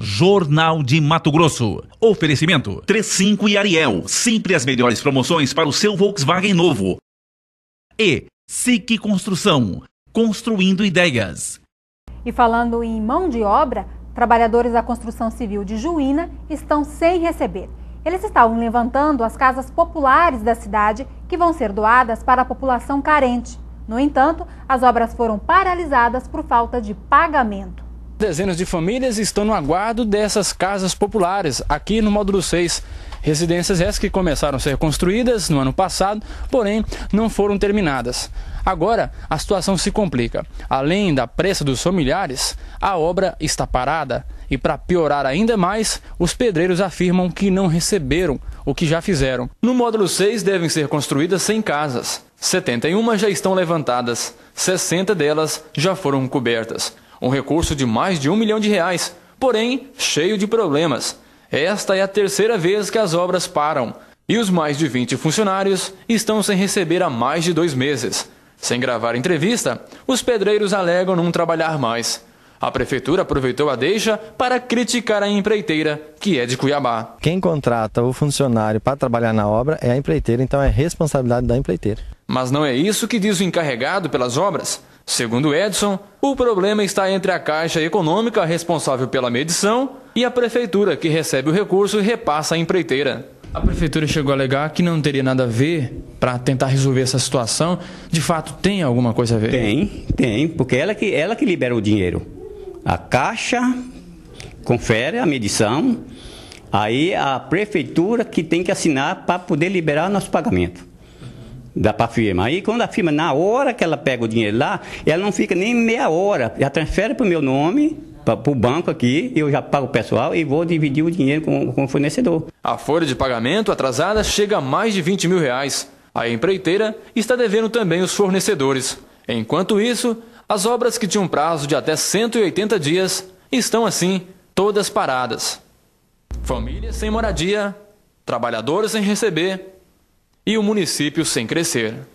Jornal de Mato Grosso. Oferecimento 35 e Ariel, sempre as melhores promoções para o seu Volkswagen novo. E SIC Construção, construindo ideias. E falando em mão de obra, trabalhadores da construção civil de Juína estão sem receber. Eles estavam levantando as casas populares da cidade que vão ser doadas para a população carente. No entanto, as obras foram paralisadas por falta de pagamento. Dezenas de famílias estão no aguardo dessas casas populares aqui no módulo 6. Residências essas que começaram a ser construídas no ano passado, porém não foram terminadas. Agora a situação se complica. Além da pressa dos familiares, a obra está parada. E para piorar ainda mais, os pedreiros afirmam que não receberam o que já fizeram. No módulo 6 devem ser construídas 100 casas. 71 já estão levantadas, 60 delas já foram cobertas. Um recurso de mais de um milhão de reais, porém cheio de problemas. Esta é a terceira vez que as obras param e os mais de 20 funcionários estão sem receber há mais de dois meses. Sem gravar entrevista, os pedreiros alegam não trabalhar mais. A prefeitura aproveitou a deixa para criticar a empreiteira, que é de Cuiabá. Quem contrata o funcionário para trabalhar na obra é a empreiteira, então é responsabilidade da empreiteira. Mas não é isso que diz o encarregado pelas obras. Segundo Edson, o problema está entre a Caixa Econômica, responsável pela medição, e a Prefeitura, que recebe o recurso e repassa a empreiteira. A Prefeitura chegou a alegar que não teria nada a ver para tentar resolver essa situação. De fato, tem alguma coisa a ver? Tem, tem, porque ela que, ela que libera o dinheiro. A Caixa confere a medição, aí a Prefeitura que tem que assinar para poder liberar nosso pagamento dá para a firma. Aí quando a firma, na hora que ela pega o dinheiro lá, ela não fica nem meia hora, já transfere para o meu nome, para o banco aqui, eu já pago o pessoal e vou dividir o dinheiro com, com o fornecedor. A folha de pagamento atrasada chega a mais de 20 mil reais. A empreiteira está devendo também os fornecedores. Enquanto isso, as obras que tinham prazo de até 180 dias estão assim, todas paradas. Famílias sem moradia, trabalhadores sem receber e o município sem crescer.